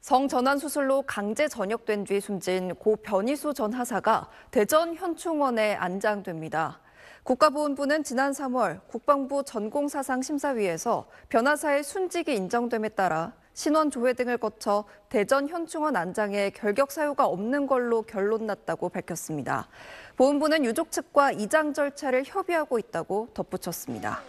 성전환 수술로 강제 전역된 뒤 숨진 고 변희수 전 하사가 대전 현충원에 안장됩니다. 국가보훈부는 지난 3월 국방부 전공사상 심사위에서 변하사의 순직이 인정됨에 따라 신원 조회 등을 거쳐 대전 현충원 안장에 결격 사유가 없는 걸로 결론 났다고 밝혔습니다. 보훈부는 유족 측과 이장 절차를 협의하고 있다고 덧붙였습니다.